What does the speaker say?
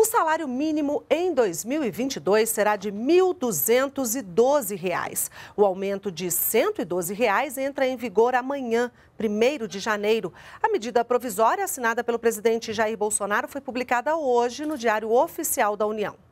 O salário mínimo em 2022 será de R$ 1.212. O aumento de R$ 112 reais entra em vigor amanhã, 1 de janeiro. A medida provisória assinada pelo presidente Jair Bolsonaro foi publicada hoje no Diário Oficial da União.